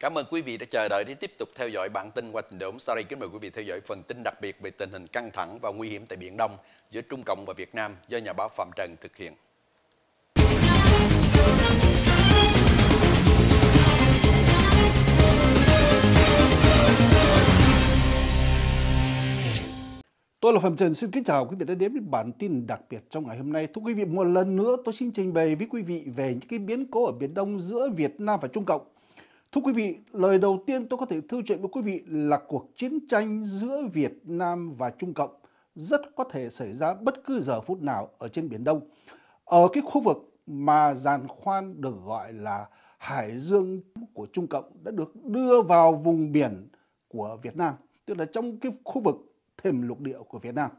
Cảm ơn quý vị đã chờ đợi để tiếp tục theo dõi bản tin qua tình đồn. Sau đây kính mời quý vị theo dõi phần tin đặc biệt về tình hình căng thẳng và nguy hiểm tại Biển Đông giữa Trung Cộng và Việt Nam do nhà báo Phạm Trần thực hiện. Tôi là Phạm Trần, xin kính chào quý vị đã đến với bản tin đặc biệt trong ngày hôm nay. Thưa quý vị, một lần nữa tôi xin trình bày với quý vị về những cái biến cố ở Biển Đông giữa Việt Nam và Trung Cộng. Thưa quý vị, lời đầu tiên tôi có thể thư chuyện với quý vị là cuộc chiến tranh giữa Việt Nam và Trung Cộng rất có thể xảy ra bất cứ giờ phút nào ở trên Biển Đông. Ở cái khu vực mà giàn khoan được gọi là Hải Dương của Trung Cộng đã được đưa vào vùng biển của Việt Nam, tức là trong cái khu vực thềm lục địa của Việt Nam.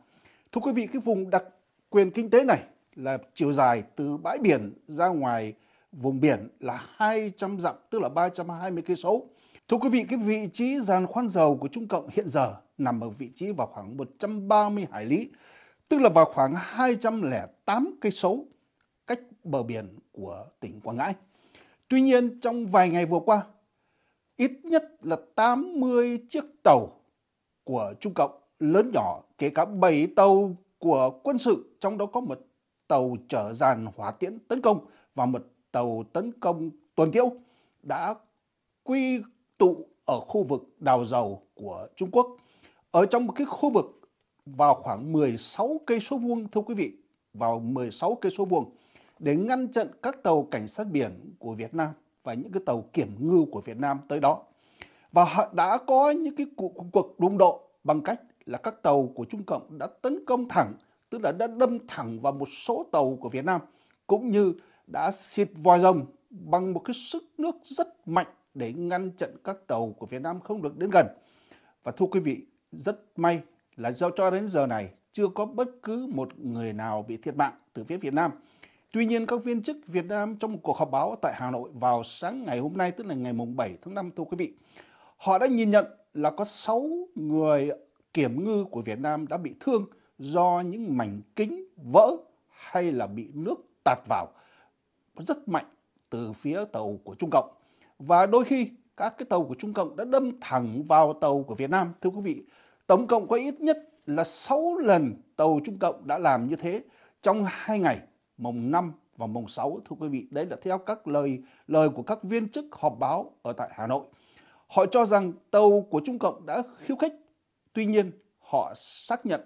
Thưa quý vị, cái vùng đặc quyền kinh tế này là chiều dài từ bãi biển ra ngoài vùng biển là 200 dặm, tức là 320 cây số. Thưa quý vị, cái vị trí giàn khoan dầu của Trung Cộng hiện giờ nằm ở vị trí vào khoảng 130 hải lý, tức là vào khoảng 208 cây số cách bờ biển của tỉnh Quảng Ngãi. Tuy nhiên, trong vài ngày vừa qua, ít nhất là 80 chiếc tàu của Trung Cộng lớn nhỏ, kể cả 7 tàu của quân sự, trong đó có một tàu chở giàn hỏa tiễn tấn công và một tàu tấn công tuần tiêu đã quy tụ ở khu vực đào dầu của Trung Quốc. Ở trong một cái khu vực vào khoảng 16 cây số vuông thưa quý vị, vào 16 cây số vuông để ngăn chặn các tàu cảnh sát biển của Việt Nam và những cái tàu kiểm ngư của Việt Nam tới đó. Và họ đã có những cái cuộc đụng độ bằng cách là các tàu của Trung Cộng đã tấn công thẳng, tức là đã đâm thẳng vào một số tàu của Việt Nam cũng như đã xịt vòi rồng bằng một cái sức nước rất mạnh để ngăn chặn các tàu của Việt Nam không được đến gần. Và thưa quý vị, rất may là do cho đến giờ này chưa có bất cứ một người nào bị thiệt mạng từ phía Việt Nam. Tuy nhiên, các viên chức Việt Nam trong một cuộc họp báo tại Hà Nội vào sáng ngày hôm nay, tức là ngày 7 tháng 5, thưa quý vị, họ đã nhìn nhận là có 6 người kiểm ngư của Việt Nam đã bị thương do những mảnh kính vỡ hay là bị nước tạt vào rất mạnh từ phía tàu của Trung Cộng và đôi khi các cái tàu của Trung Cộng đã đâm thẳng vào tàu của Việt Nam. Thưa quý vị, tổng cộng có ít nhất là 6 lần tàu Trung Cộng đã làm như thế trong hai ngày mùng 5 và mùng 6 thưa quý vị. Đấy là theo các lời lời của các viên chức họp báo ở tại Hà Nội. Họ cho rằng tàu của Trung Cộng đã khiêu khích. Tuy nhiên, họ xác nhận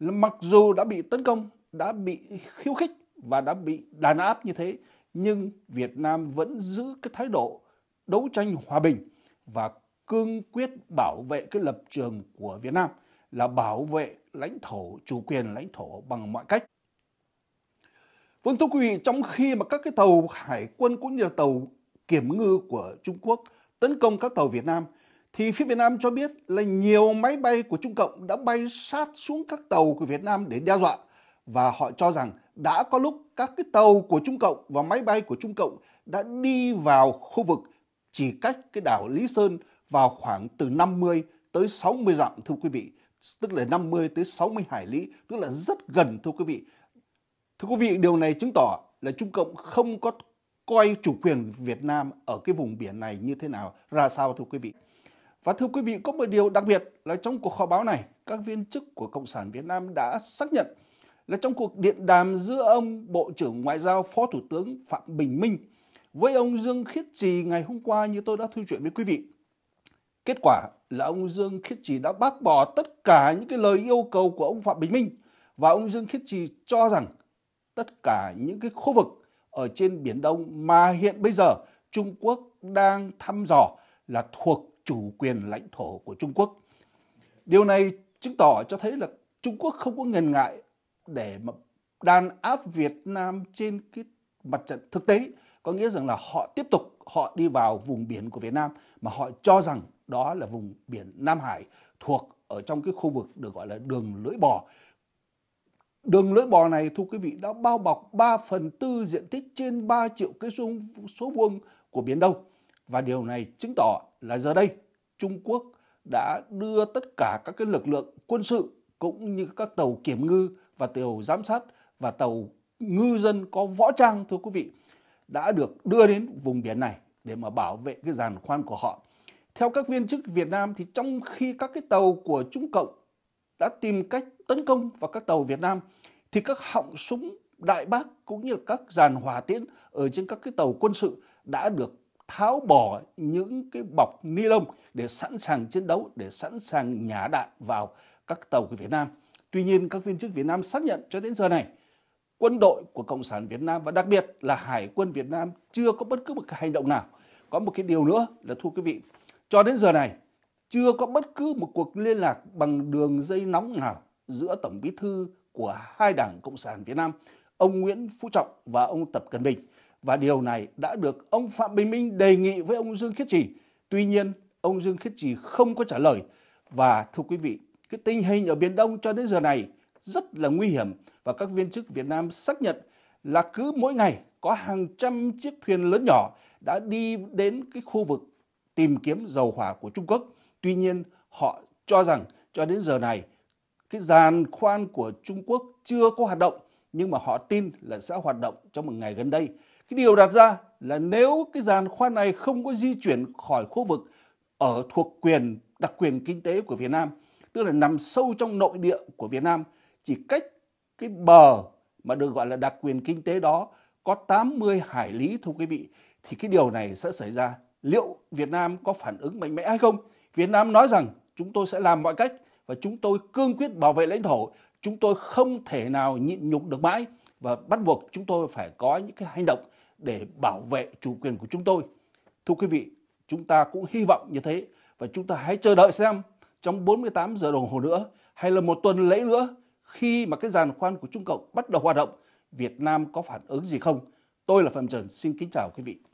là mặc dù đã bị tấn công, đã bị khiêu khích và đã bị đàn áp như thế nhưng Việt Nam vẫn giữ cái thái độ đấu tranh hòa bình và cương quyết bảo vệ cái lập trường của Việt Nam là bảo vệ lãnh thổ, chủ quyền lãnh thổ bằng mọi cách. Vâng thưa quý vị, trong khi mà các cái tàu hải quân cũng như là tàu kiểm ngư của Trung Quốc tấn công các tàu Việt Nam, thì phía Việt Nam cho biết là nhiều máy bay của Trung Cộng đã bay sát xuống các tàu của Việt Nam để đe dọa và họ cho rằng đã có lúc các cái tàu của Trung Cộng và máy bay của Trung Cộng đã đi vào khu vực chỉ cách cái đảo Lý Sơn vào khoảng từ 50 tới 60 dặm thưa quý vị, tức là 50 tới 60 hải lý, tức là rất gần thưa quý vị. Thưa quý vị, điều này chứng tỏ là Trung Cộng không có coi chủ quyền Việt Nam ở cái vùng biển này như thế nào, ra sao thưa quý vị. Và thưa quý vị, có một điều đặc biệt là trong cuộc họp báo này, các viên chức của Cộng sản Việt Nam đã xác nhận là trong cuộc điện đàm giữa ông Bộ trưởng Ngoại giao Phó Thủ tướng Phạm Bình Minh với ông Dương Khiết Trì ngày hôm qua như tôi đã thư chuyện với quý vị. Kết quả là ông Dương Khiết Trì đã bác bỏ tất cả những cái lời yêu cầu của ông Phạm Bình Minh và ông Dương Khiết Trì cho rằng tất cả những cái khu vực ở trên Biển Đông mà hiện bây giờ Trung Quốc đang thăm dò là thuộc chủ quyền lãnh thổ của Trung Quốc. Điều này chứng tỏ cho thấy là Trung Quốc không có ngần ngại để mà đàn áp Việt Nam trên cái mặt trận thực tế có nghĩa rằng là họ tiếp tục họ đi vào vùng biển của Việt Nam mà họ cho rằng đó là vùng biển Nam Hải thuộc ở trong cái khu vực được gọi là đường lưỡi bò. Đường lưỡi bò này thưa quý vị đã bao bọc 3 phần tư diện tích trên 3 triệu cái số, số vuông của Biển Đông. Và điều này chứng tỏ là giờ đây Trung Quốc đã đưa tất cả các cái lực lượng quân sự cũng như các tàu kiểm ngư và tàu giám sát và tàu ngư dân có võ trang thưa quý vị đã được đưa đến vùng biển này để mà bảo vệ cái giàn khoan của họ. Theo các viên chức Việt Nam thì trong khi các cái tàu của Trung Cộng đã tìm cách tấn công vào các tàu Việt Nam thì các họng súng đại bác cũng như các dàn hỏa tiễn ở trên các cái tàu quân sự đã được tháo bỏ những cái bọc ni lông để sẵn sàng chiến đấu, để sẵn sàng nhả đạn vào các tàu của Việt Nam. Tuy nhiên, các viên chức Việt Nam xác nhận cho đến giờ này, quân đội của Cộng sản Việt Nam và đặc biệt là Hải quân Việt Nam chưa có bất cứ một hành động nào. Có một cái điều nữa là thưa quý vị, cho đến giờ này chưa có bất cứ một cuộc liên lạc bằng đường dây nóng nào giữa Tổng Bí thư của hai đảng Cộng sản Việt Nam, ông Nguyễn Phú Trọng và ông Tập Cận Bình. Và điều này đã được ông Phạm Bình Minh đề nghị với ông Dương Khiết Trì. Tuy nhiên, ông Dương Khiết Trì không có trả lời. Và thưa quý vị, cái tình hình ở Biển Đông cho đến giờ này rất là nguy hiểm và các viên chức Việt Nam xác nhận là cứ mỗi ngày có hàng trăm chiếc thuyền lớn nhỏ đã đi đến cái khu vực tìm kiếm dầu hỏa của Trung Quốc. Tuy nhiên, họ cho rằng cho đến giờ này cái giàn khoan của Trung Quốc chưa có hoạt động nhưng mà họ tin là sẽ hoạt động trong một ngày gần đây. Cái điều đặt ra là nếu cái giàn khoan này không có di chuyển khỏi khu vực ở thuộc quyền đặc quyền kinh tế của Việt Nam tức là nằm sâu trong nội địa của Việt Nam chỉ cách cái bờ mà được gọi là đặc quyền kinh tế đó có 80 hải lý thưa quý vị thì cái điều này sẽ xảy ra liệu Việt Nam có phản ứng mạnh mẽ hay không Việt Nam nói rằng chúng tôi sẽ làm mọi cách và chúng tôi cương quyết bảo vệ lãnh thổ chúng tôi không thể nào nhịn nhục được mãi và bắt buộc chúng tôi phải có những cái hành động để bảo vệ chủ quyền của chúng tôi thưa quý vị chúng ta cũng hy vọng như thế và chúng ta hãy chờ đợi xem trong 48 giờ đồng hồ nữa hay là một tuần lễ nữa khi mà cái giàn khoan của Trung Cộng bắt đầu hoạt động, Việt Nam có phản ứng gì không? Tôi là Phạm Trần, xin kính chào quý vị.